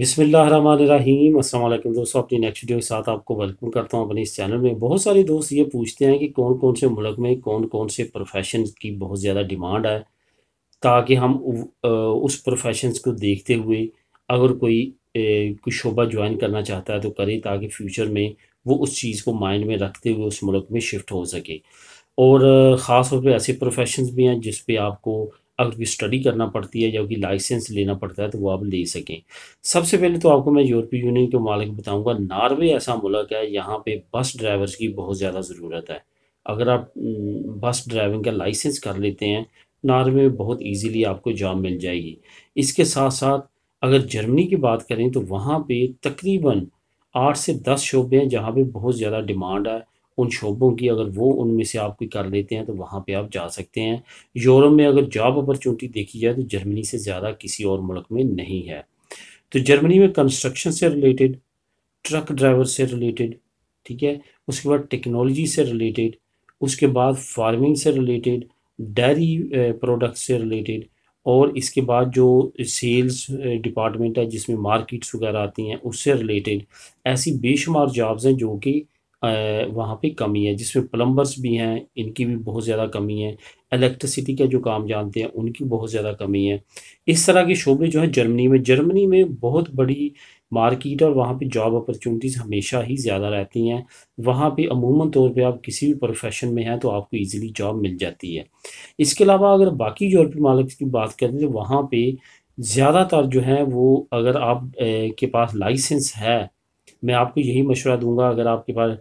بسم اللہ الرحمن الرحیم السلام علیکم دوستوں اپنی نیکسٹ ویڈیو کے ساتھ آپ کو ویلکم کرتا ہوں اپنے اس چینل میں بہت سارے دوست یہ پوچھتے ہیں کہ کون کون سے ملک میں کون کون سے پروفیشن کی بہت زیادہ ڈیمانڈ ہے تاکہ ہم اس پروفیشن کو دیکھتے ہوئے اگر کوئی کوئی شعبہ جوائن کرنا چاہتا ہے تو کرے تاکہ فیوچر میں وہ اس چیز کو مائنڈ میں رکھتے ہوئے اس ملک میں شفٹ ہو سکے اور خاص طور پہ ایسے پروفیشنز بھی ہیں جس پہ آپ کو اگر کوئی اسٹڈی کرنا پڑتی ہے یا لائسنس لینا پڑتا ہے تو وہ آپ لے سکیں سب سے پہلے تو آپ کو میں یورپی یونین کے ممالک بتاؤں گا ناروے ایسا ملک ہے یہاں پہ بس ڈرائیورز کی بہت زیادہ ضرورت ہے اگر آپ بس ڈرائیونگ کا لائسنس کر لیتے ہیں ناروے میں بہت ایزیلی آپ کو جاب مل جائے گی اس کے ساتھ ساتھ اگر جرمنی کی بات کریں تو وہاں پہ تقریباً آٹھ سے دس شعبے ہیں جہاں پہ بہت زیادہ ڈیمانڈ ہے ان شعبوں کی اگر وہ ان میں سے آپ کوئی کر لیتے ہیں تو وہاں پہ آپ جا سکتے ہیں یورپ میں اگر جاب اپرچونٹی دیکھی جائے تو جرمنی سے زیادہ کسی اور ملک میں نہیں ہے تو جرمنی میں کنسٹرکشن سے ریلیٹڈ ٹرک ڈرائیور سے ریلیٹڈ ٹھیک ہے اس کے بعد ٹیکنالوجی سے ریلیٹڈ اس کے بعد فارمنگ سے ریلیٹڈ ڈیری پروڈکٹ سے ریلیٹڈ اور اس کے بعد جو سیلز ڈپارٹمنٹ eh, ہے جس میں مارکیٹس وغیرہ آتی ہیں اس سے ریلیٹڈ ایسی بے شمار جابز ہیں جو کہ وہاں پہ کمی ہے جس میں پلمبرز بھی ہیں ان کی بھی بہت زیادہ کمی ہے الیکٹرسٹی کا جو کام جانتے ہیں ان کی بہت زیادہ کمی ہے اس طرح کے شعبے جو ہیں جرمنی میں جرمنی میں بہت بڑی مارکیٹ اور وہاں پہ جاب اپرچونٹیز ہمیشہ ہی زیادہ رہتی ہیں وہاں پہ عموماً طور پہ آپ کسی بھی پروفیشن میں ہیں تو آپ کو ایزیلی جاب مل جاتی ہے اس کے علاوہ اگر باقی یورپی مالک کی بات کریں تو وہاں پہ زیادہ تر جو ہیں وہ اگر آپ کے پاس لائسنس ہے میں آپ کو یہی مشورہ دوں گا اگر آپ کے پاس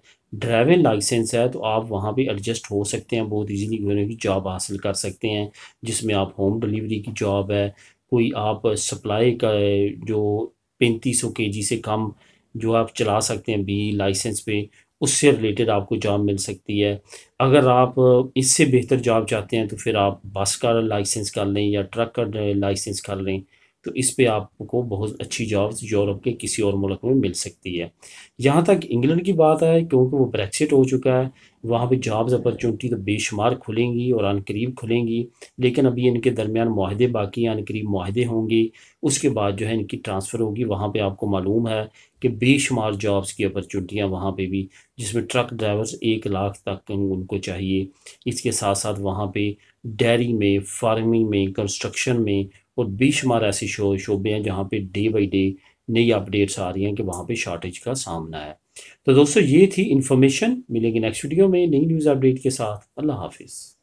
ڈرائیونگ لائسنس ہے تو آپ وہاں پہ ایڈجسٹ ہو سکتے ہیں بہت ایزیلی گورنمنٹ کی جاب حاصل کر سکتے ہیں جس میں آپ ہوم ڈلیوری کی جاب ہے کوئی آپ سپلائی کا جو پینتیس سو کے جی سے کم جو آپ چلا سکتے ہیں بی لائسنس پہ اس سے ریلیٹڈ آپ کو جاب مل سکتی ہے اگر آپ اس سے بہتر جاب چاہتے ہیں تو پھر آپ بس کا لائسنس کر لیں یا ٹرک کا لائسنس کر لیں تو اس پہ آپ کو بہت اچھی جابز یورپ کے کسی اور ملک میں مل سکتی ہے یہاں تک انگلینڈ کی بات ہے کیونکہ وہ بریکسٹ ہو چکا ہے وہاں پہ جابز اپرچونٹی تو بے شمار کھلیں گی اور قریب کھلیں گی لیکن ابھی ان کے درمیان معاہدے باقی ہیں قریب معاہدے ہوں گے اس کے بعد جو ہے ان کی ٹرانسفر ہوگی وہاں پہ آپ کو معلوم ہے کہ بے شمار جابز کی اپرچونٹیاں وہاں پہ بھی جس میں ٹرک ڈرائیورز ایک لاکھ تک ان کو چاہیے اس کے ساتھ ساتھ وہاں پہ ڈیری میں فارمنگ میں کنسٹرکشن میں اور بے شمار ایسے شو شعبے ہیں جہاں پہ ڈے بائی ڈے نئی اپڈیٹس آ رہی ہیں کہ وہاں پہ شارٹیج کا سامنا ہے تو دوستو یہ تھی انفارمیشن ملے گی نیکسٹ ویڈیو میں نئی نیوز اپڈیٹ کے ساتھ اللہ حافظ